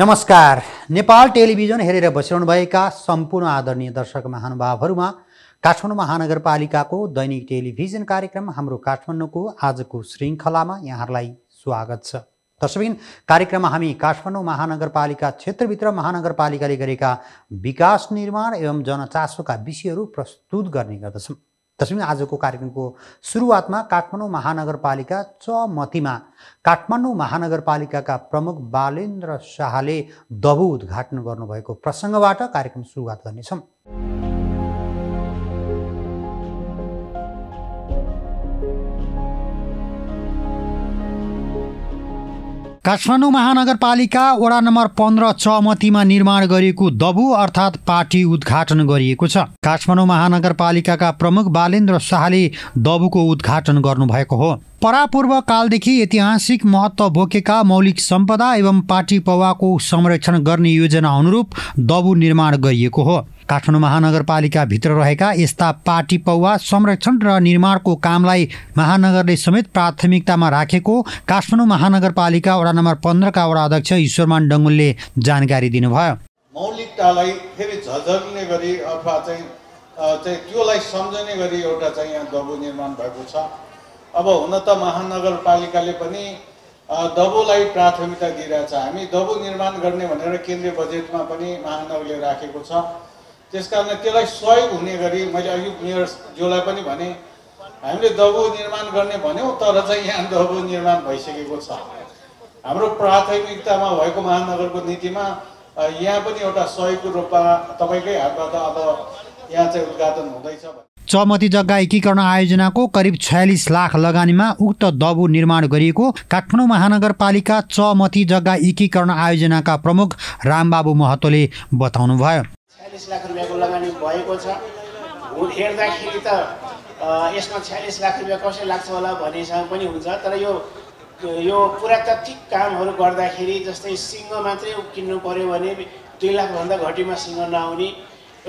नमस्कार नेपाल टेलिभिजन हेरेर बसिरहनुभएका सम्पूर्ण आदरणीय दर्शक महानुभावहरूमा काठमाडौँ महानगरपालिकाको दैनिक टेलिभिजन कार्यक्रम हाम्रो काठमाडौँको आजको श्रृङ्खलामा यहाँहरूलाई स्वागत छ दर्शकिन कार्यक्रममा हामी काठमाडौँ महानगरपालिका क्षेत्रभित्र महानगरपालिकाले गरेका विकास निर्माण एवं जनचासोका विषयहरू प्रस्तुत गर्ने गर्दछौँ त्यसैले आजको कार्यक्रमको सुरुवातमा काठमाडौँ महानगरपालिका चमतीमा काठमाडौँ महानगरपालिकाका प्रमुख बालेन्द्र शाहले दबु उद्घाटन गर्नुभएको प्रसङ्गबाट कार्यक्रम सुरुवात गर्नेछौँ काठमाडौँ महानगरपालिका वडा नम्बर पन्ध्र चमतीमा निर्माण गरिएको दबु अर्थात् पार्टी उद्घाटन गरिएको छ काठमाडौँ महानगरपालिकाका प्रमुख बालेन्द्र शाहले दबुको उद्घाटन गर्नुभएको हो परापूर्व कालदेखि ऐतिहासिक महत्त्व बोकेका मौलिक सम्पदा एवं पार्टी पवाको संरक्षण गर्ने योजना अनुरूप दबु निर्माण गरिएको हो काठमाडौँ महानगरपालिकाभित्र रहेका यस्ता पार्टी पौवा संरक्षण र निर्माणको कामलाई महानगरले समेत प्राथमिकतामा राखेको काठमाडौँ महानगरपालिका वडा नम्बर पन्ध्रका वडा अध्यक्ष ईश्वरमान डङ्गुलले जानकारी दिनुभयो मौलिकतालाई फेरि झल्झल्ने गरी अथवा चाहिँ चाहिँ त्योलाई सम्झने गरी एउटा चाहिँ यहाँ दबो निर्माण भएको छ अब हुन त महानगरपालिकाले पनि दबोलाई प्राथमिकता दिइरहेछ हामी दबो निर्माण गर्ने भनेर केन्द्रीय बजेटमा पनि महानगरले राखेको छ त्यस कारणले त्यसलाई सहयोग हुने गरी मैले अघि मेयर ज्यूलाई पनि भने हामीले दबु निर्माण गर्ने भन्यौँ तर चाहिँ यहाँ दबु निर्माण भइसकेको छ हाम्रो प्राथमिकतामा भएको महानगरको नीतिमा यहाँ पनि एउटा सहयोगको रूपमा तपाईँकै हातबाट अब यहाँ चाहिँ उद्घाटन हुँदैछ चमती जग्गा एकीकरण आयोजनाको करिब छयालिस लाख लगानीमा उक्त दबु निर्माण गरिएको काठमाडौँ महानगरपालिका चमती जग्गा एकीकरण आयोजनाका प्रमुख रामबाबु महतोले बताउनुभयो छ्यालिस लाख रुपियाँको लगानी भएको छ हेर्दाखेरि त यसमा छ्यालिस लाख रुपियाँ कसरी लाग्छ होला भन्नेसँग पनि हुन्छ तर यो यो पुरातात्विक कामहरू गर्दाखेरि जस्तै सिङ्ग मात्रै किन्नु पऱ्यो भने दुई लाखभन्दा घटीमा सिङ्ग नआउने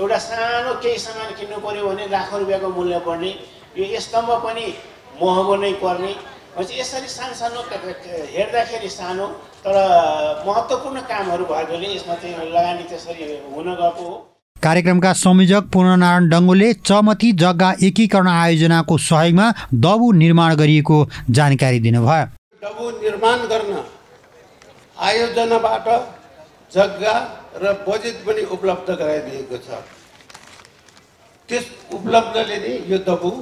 एउटा सानो केही सामान किन्नु पऱ्यो भने लाखौँ रुपियाँको मूल्य पर्ने यो स्तम्भ पनि महँगो नै पर्ने भनेपछि यसरी सानो हेर्दाखेरि सानो तर महत्त्वपूर्ण कामहरू भएकोले यसमा चाहिँ लगानी त्यसरी हुन गएको हो कार्यक्रमका संयोजक पूर्णनारायण डङ्गोले चमती जग्गा एकीकरण आयोजनाको सहयोगमा दबु निर्माण गरिएको जानकारी दिनुभयो दबु निर्माण गर्न आयोजनाबाट जग्गा र बजेट पनि उपलब्ध गराइदिएको छ त्यस उपलब्धले नै यो दबु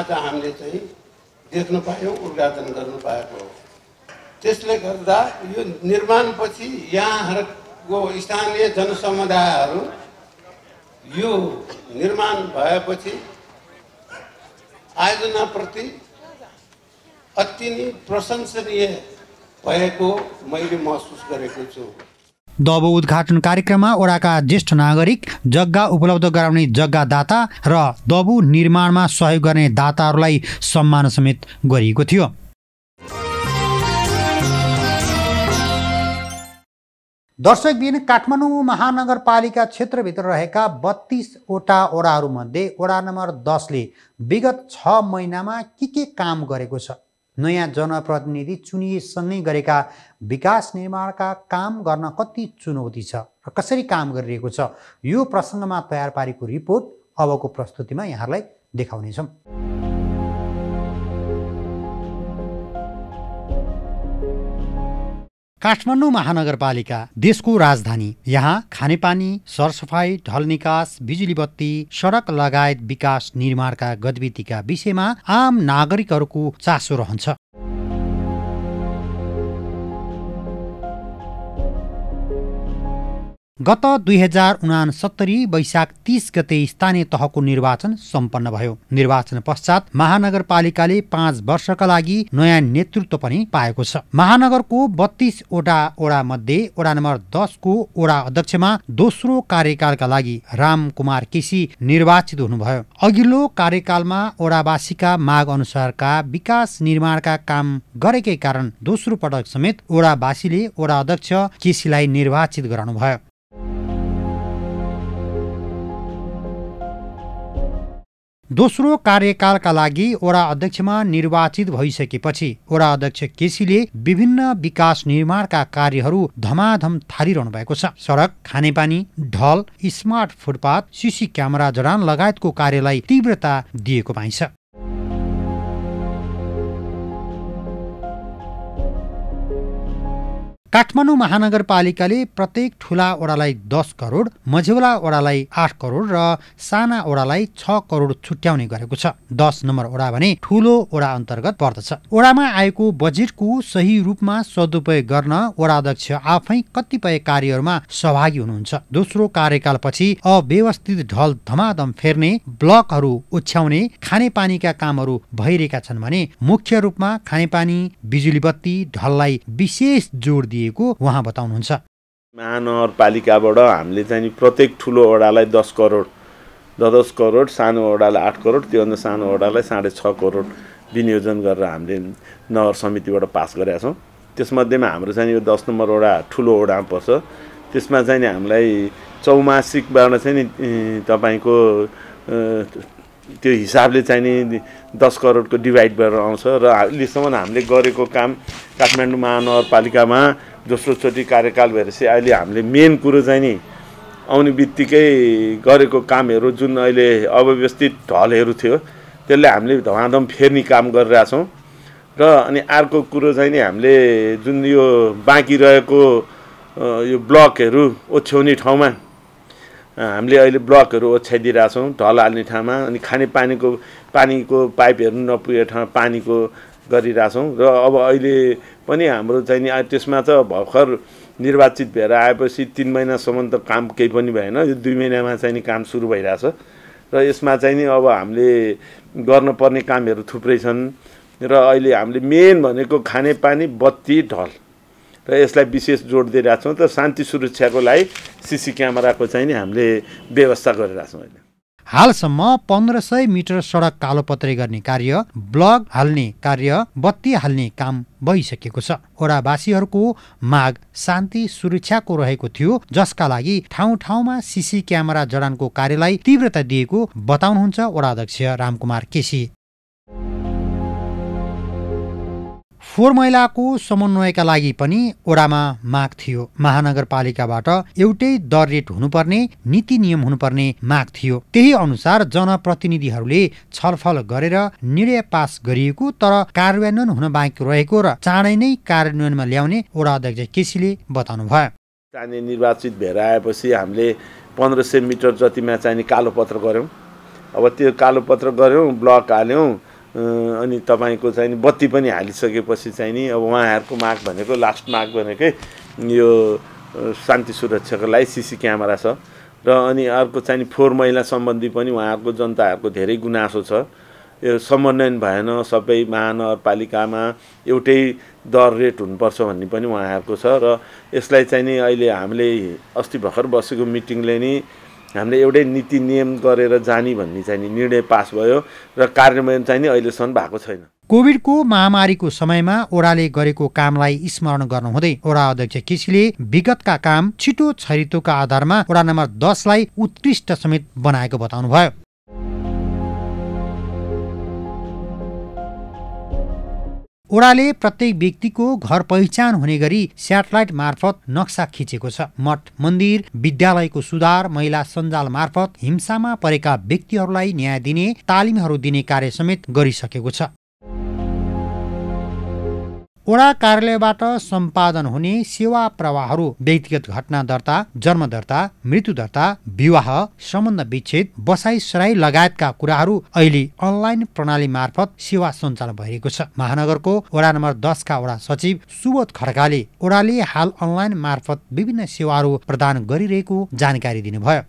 आज हामीले चाहिँ देख्न पायौँ उद्घाटन गर्नु पाएको हो त्यसले गर्दा यो निर्माणपछि यहाँहरूको स्थानीय जनसमुदायहरू यो निर्माण भएपछि आयोजनाप्रति अति नै प्रशंसनीय भएको मैले महसुस गरेको छु दब उद्घाटन कार्यक्रममा ओडाका ज्येष्ठ नागरिक जग्गा उपलब्ध गराउने जग्गादाता र दबु निर्माणमा सहयोग गर्ने दाताहरूलाई सम्मान समेत गरिएको थियो दर्शक दर्शकदिन काठमाडौँ महानगरपालिका क्षेत्रभित्र रहेका बत्तिसवटा ओडाहरूमध्ये ओडा नम्बर दसले विगत छ महिनामा के के काम गरेको छ नयाँ जनप्रतिनिधि चुनिएसँगै गरेका विकास निर्माणका काम गर्न कति चुनौती छ र कसरी काम गरिरहेको छ यो प्रसङ्गमा तयार पारेको रिपोर्ट अबको प्रस्तुतिमा यहाँहरूलाई देखाउनेछौँ काठमाडौँ महानगरपालिका देशको राजधानी यहाँ खानेपानी सरसफाई ढल निकास बिजुली बत्ती सडक लगायत विकास निर्माणका गतिविधिका विषयमा आम नागरिकहरूको चासो रहन्छ गत दुई हजार उनासत्तरी वैशाख तीस गते स्थानीय तहको निर्वाचन सम्पन्न भयो निर्वाचन पश्चात महानगरपालिकाले पाँच वर्षका लागि नयाँ नेतृत्व पनि पाएको छ महानगरको बत्तीसवटा ओडा मध्ये ओडा नम्बर दसको ओडा अध्यक्षमा दोस्रो कार्यकालका लागि रामकुमार केसी निर्वाचित हुनुभयो अघिल्लो कार्यकालमा ओडावासीका माग अनुसारका विकास निर्माणका काम गरेकै कारण दोस्रो पटक समेत ओडावासीले वडा अध्यक्ष केसीलाई निर्वाचित गराउनुभयो दोस्रो कार्यकालका लागि ओडा अध्यक्षमा निर्वाचित भइसकेपछि ओडा अध्यक्ष केसीले विभिन्न विकास निर्माणका कार्यहरू धमाधम थारिरहनु भएको छ सडक खानेपानी ढल स्मार्ट फुटपाथ सिसी क्यामेरा जडान लगायतको कार्यलाई तीव्रता दिएको पाइन्छ काठमाडौँ महानगरपालिकाले प्रत्येक ठुला वडालाई दस करोड मझेउला वडालाई आठ करोड र साना वडालाई छ करोड छुट्याउने गरेको छ दस नम्बर वडा भने ठुलो वडा अन्तर्गत पर्दछ वडामा आएको बजेटको सही रूपमा सदुपयोग गर्न वडाध्यक्ष आफै कतिपय कार्यहरूमा सहभागी हुनुहुन्छ दोस्रो कार्यकालपछि अव्यवस्थित ढल धमाधम फेर्ने ब्लकहरू ओछ्याउने खानेपानीका कामहरू भइरहेका छन् भने मुख्य रूपमा खानेपानी बिजुली बत्ती ढललाई विशेष जोड दिए दिएको उहाँ बताउनुहुन्छ महानगरपालिकाबाट हामीले चाहिँ प्रत्येक ठुलो वडालाई दस करोड दस करोड सानो वडालाई आठ करोड त्योभन्दा सानो वडालाई साढे छ करोड विनियोजन गरेर हामीले नगर समितिबाट पास गरेका छौँ त्यसमध्येमा हाम्रो चाहिँ यो दस नम्बर वडा ठुलो वडामा पर्छ त्यसमा चाहिँ नि हामीलाई चौमासिकबाट चाहिँ नि तपाईँको त्यो हिसाबले चाहिँ नि दस करोडको डिभाइड गरेर आउँछ र अहिलेसम्म हामीले गरेको काम काठमाडौँ महानगरपालिकामा दोस्रोचोटि कार्यकाल भएपछि अहिले हामीले मेन कुरो चाहिँ नि आउने बित्तिकै गरेको कामहरू जुन अहिले अव्यवस्थित ढलहरू थियो त्यसले हामीले धमाधम फेर्ने काम गरिरहेछौँ र अनि अर्को कुरो चाहिँ नि हामीले जुन यो बाँकी रहेको यो ब्लकहरू ओछ्याउने ठाउँमा हामीले अहिले ब्लकहरू ओछ्याइदिइरहेछौँ ढल हाल्ने ठाउँमा अनि खानेपानीको पानीको पाइपहरू नपुगेको ठाउँमा पानीको गरिरहेछौँ र अब अहिले पनि हाम्रो चाहिँ नि त्यसमा त भर्खर निर्वाचित भएर आएपछि तिन महिनासम्म त काम केही पनि भएन यो दुई महिनामा चाहिँ नि काम सुरु भइरहेछ र यसमा चाहिँ नि अब हामीले गर्नुपर्ने कामहरू थुप्रै छन् र अहिले हामीले मेन भनेको खानेपानी बत्ती ढल र यसलाई विशेष जोड दिइरहेछौँ र शान्ति सुरक्षाको लागि सिसी क्यामेराको चाहिँ नि हामीले व्यवस्था गरिरहेछौँ अहिले हालसम्म पन्ध्र सय मिटर सडक कालोपत्रे गर्ने कार्य ब्लक हाल्ने कार्य बत्ती हाल्ने काम भइसकेको छ ओडावासीहरूको माग शान्ति सुरक्षाको रहेको थियो जसका लागि ठाउँ ठाउँमा सिसी क्यामेरा जडानको कार्यलाई तीव्रता दिएको बताउनुहुन्छ ओडाध्यक्ष रामकुमार केसी फोहोर मैलाको समन्वयका लागि पनि ओडामा माग थियो महानगरपालिकाबाट एउटै दर रेट हुनुपर्ने नीति नियम हुनुपर्ने माग थियो त्यही अनुसार जनप्रतिनिधिहरूले छलफल गरेर निर्णय पास गरिएको तर कार्यान्वयन हुन बाँकी रहेको र चाँडै नै कार्यान्वयनमा ल्याउने ओडा अध्यक्ष केसीले बताउनु भयो निर्वाचित भएर आएपछि हामीले पन्ध्र सय मिटर जतिमा चाहिने कालो पत्र गऱ्यौँ अब त्यो कालो पत्र गऱ्यौँ ब्लक हाल्यौँ अनि तपाईँको चाहिँ बत्ती पनि हालिसकेपछि चाहिँ नि अब उहाँहरूको माग भनेको लास्ट माग भनेकै यो शान्ति सुरक्षाको लागि सिसी क्यामेरा छ र अनि अर्को चाहिँ नि फोहोर मैला सम्बन्धी पनि उहाँहरूको जनताहरूको धेरै गुनासो छ यो समन्वयन भएन सबै महानगरपालिकामा एउटै दर रेट हुनुपर्छ भन्ने पनि उहाँहरूको छ र यसलाई चाहिँ नि अहिले हामीले अस्ति भर्खर बसेको मिटिङले नि हामीले एउटै नीति नियम गरेर जाने भन्ने चाहिँ निर्णय पास भयो र कार्यान्वयन चाहिँ नि अहिलेसम्म भएको छैन कोभिडको महामारीको समयमा ओडाले गरेको कामलाई स्मरण गर्नुहुँदै ओडा अध्यक्ष केसीले विगतका काम छिटो छरितोका आधारमा ओडा नम्बर दसलाई उत्कृष्ट समेत बनाएको बताउनुभयो ओडाले प्रत्येक व्यक्तिको घर पहिचान हुने गरी सेटेलाइट मार्फत नक्सा खिचेको छ मठ मन्दिर विद्यालयको सुधार महिला सञ्जाल मार्फत हिंसामा परेका व्यक्तिहरूलाई न्याय दिने तालिमहरू दिने कार्य समेत गरिसकेको छ वडा कार्यालयबाट सम्पादन हुने सेवा प्रवाहहरू व्यक्तिगत घटना दर्ता जन्म दर्ता मृत्यु दर्ता विवाह सम्बन्ध विच्छेद बसाई सराई लगायतका कुराहरू अहिले अनलाइन प्रणाली मार्फत सेवा सञ्चालन भइरहेको छ महानगरको वडा नम्बर दसका वडा सचिव सुबोध खड्काले वडाले हाल अनलाइन मार्फत विभिन्न सेवाहरू प्रदान गरिरहेको जानकारी दिनुभयो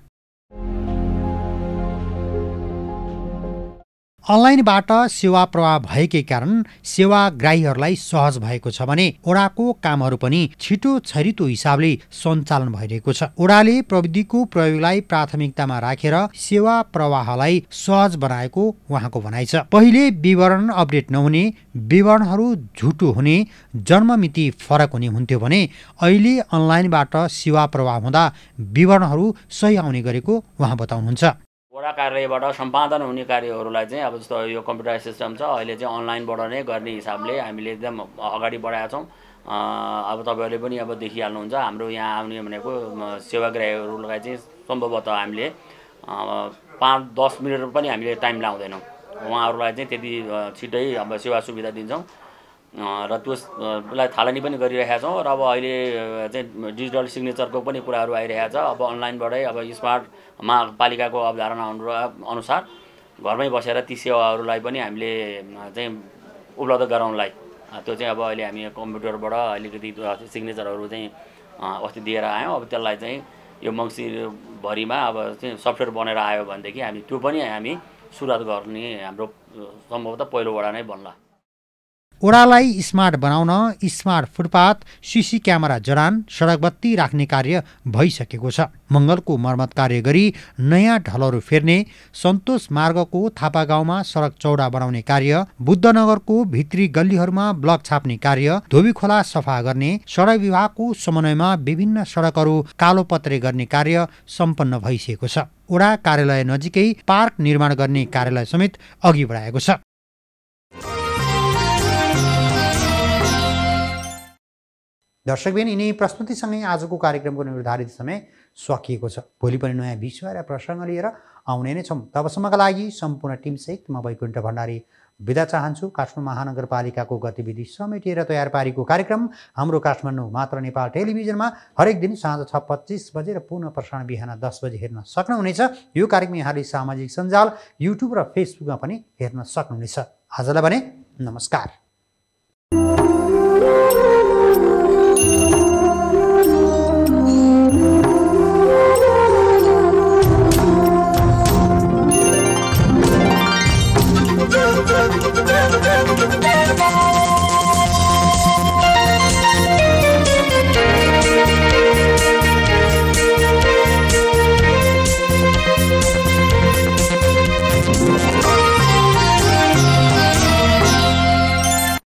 अनलाइनबाट सेवा प्रवाह भएकै कारण सेवाग्राहीहरूलाई सहज भएको छ भने ओडाको कामहरू पनि छिटो छरितो हिसाबले सञ्चालन भइरहेको छ ओडाले प्रविधिको प्रयोगलाई प्राथमिकतामा राखेर सेवा प्रवाहलाई सहज बनाएको उहाँको भनाइ छ पहिले विवरण अपडेट नहुने विवरणहरू झुटो हुने जन्ममिति फरक हुने हुन्थ्यो भने अहिले अनलाइनबाट सेवा प्रवाह हुँदा विवरणहरू सही आउने गरेको उहाँ बताउनुहुन्छ एउटा कार्यालयबाट सम्पादन हुने कार्यहरूलाई चाहिँ अब जस्तो यो कम्प्युटर सिस्टम छ अहिले चाहिँ अनलाइनबाट नै गर्ने हिसाबले हामीले एकदम अगाडि बढाएका छौँ अब तपाईँहरूले पनि अब देखिहाल्नुहुन्छ हाम्रो यहाँ आउने भनेको सेवाग्राहीहरूलाई चाहिँ सम्भवतः हामीले पाँच दस मिनट पनि हामीले टाइम लाउँदैनौँ उहाँहरूलाई चाहिँ त्यति छिटै अब सेवा सुविधा दिन्छौँ र त्यसलाई थालनी पनि गरिरहेका छौँ र अब अहिले चाहिँ डिजिटल सिग्नेचरको पनि कुराहरू आइरहेको छ अब अनलाइनबाटै अब स्मार्ट महापालिकाको अवधारणा अनु अनुसार घरमै बसेर ती सेवाहरूलाई पनि हामीले चाहिँ उपलब्ध गराउनलाई त्यो चाहिँ अब अहिले हामी कम्प्युटरबाट अलिकति सिग्नेचरहरू चाहिँ अस्ति दिएर आयौँ अब त्यसलाई चाहिँ यो मङ्सिरभरिमा अब चाहिँ सफ्टवेयर बनेर आयो भनेदेखि हामी त्यो पनि हामी सुरुवात गर्ने हाम्रो सम्भवतः पहिलोबाट नै बन्ला ओडालाई स्मार्ट बनाउन स्मार्ट फुटपाथ सिसी क्यामेरा जडान सडक बत्ती राख्ने कार्य भइसकेको छ मङ्गलको मर्मत कार्य गरी नयाँ ढलहरू फेर्ने सन्तोष मार्गको थापा गाउँमा सडक चौडा बनाउने कार्य बुद्धनगरको भित्री गल्लीहरूमा ब्लक छाप्ने कार्य धोबी खोला सफा गर्ने सडक विभागको समन्वयमा विभिन्न सडकहरू कालोपत्रे गर्ने कार्य सम्पन्न भइसकेको छ ओडा कार्यालय नजिकै पार्क निर्माण गर्ने कार्यालय समेत अघि बढाएको छ दर्शकबिन यिनी प्रस्तुतिसँगै आजको कार्यक्रमको निर्धारित समय सकिएको छ भोलि पनि नयाँ विषय र प्रसङ्ग लिएर आउने नै छौँ तबसम्मका लागि सम्पूर्ण टिमसहित म वैकुण्ठ भण्डारी बिदा चाहन्छु काठमाडौँ महानगरपालिकाको गतिविधि समेटिएर तयार पारेको कार्यक्रम हाम्रो काठमाडौँ मात्र नेपाल टेलिभिजनमा हरेक दिन साँझ छ पच्चिस बजे र पुनः प्रसारण बिहान दस बजे हेर्न सक्नुहुनेछ यो कार्यक्रम यहाँले सामाजिक सञ्जाल युट्युब र फेसबुकमा पनि हेर्न सक्नुहुनेछ आजलाई भने नमस्कार